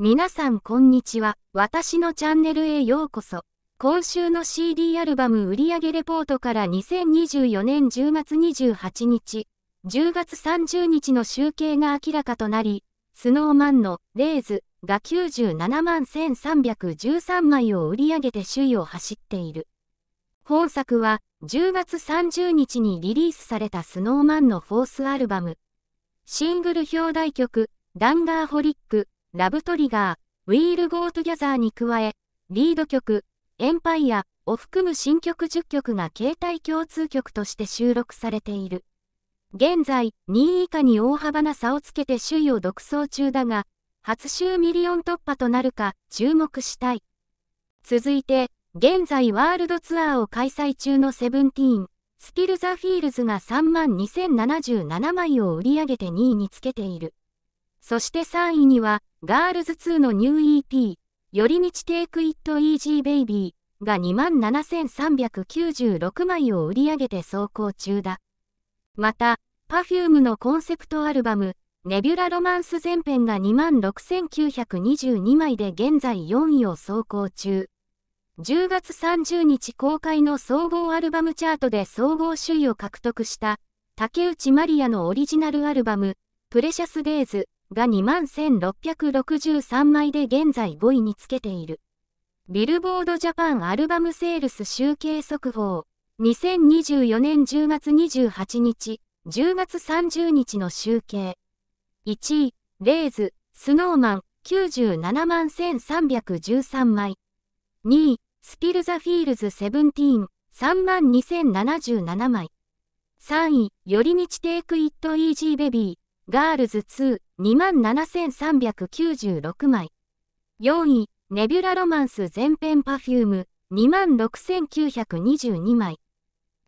皆さんこんにちは。私のチャンネルへようこそ。今週の CD アルバム売上レポートから2024年10月28日、10月30日の集計が明らかとなり、スノーマンのレイズが97万1313枚を売り上げて首位を走っている。本作は10月30日にリリースされたスノーマンのフォースアルバム。シングル表題曲、ダンガーホリックラブトリガー、ウィールゴートギャザーに加え、リード曲、エンパイアを含む新曲10曲が携帯共通曲として収録されている。現在、2位以下に大幅な差をつけて首位を独走中だが、初週ミリオン突破となるか注目したい。続いて、現在ワールドツアーを開催中のセブンティーン、スピル・ザ・フィールズが3万2077枚を売り上げて2位につけている。そして3位には、ガールズ2のニュー EP、寄り道 Take It Easy Baby が27,396枚を売り上げて走行中だ。また、Perfume のコンセプトアルバム、ネビュラロマンス前編が26,922枚で現在4位を走行中。10月30日公開の総合アルバムチャートで総合首位を獲得した、竹内まりやのオリジナルアルバム、プレシャスデイズ、が21,663枚で現在5位につけている。ビルボードジャパンアルバムセールス集計速報、2024年10月28日、10月30日の集計。1位、レイズ、スノーマン、97万1313枚。2位、スピルザフィールズセブンティーン、3万2077枚。3位、寄り道テイクイットイージーベビー、ガールズ2、27,396枚。4位、ネビュラロマンス全編パフューム、26,922枚。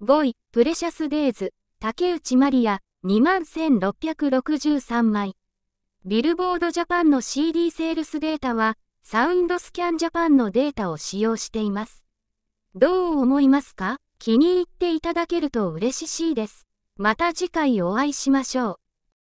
5位、プレシャスデイズ、竹内マリア、21,663枚。ビルボードジャパンの CD セールスデータは、サウンドスキャンジャパンのデータを使用しています。どう思いますか気に入っていただけると嬉しいです。また次回お会いしましょう。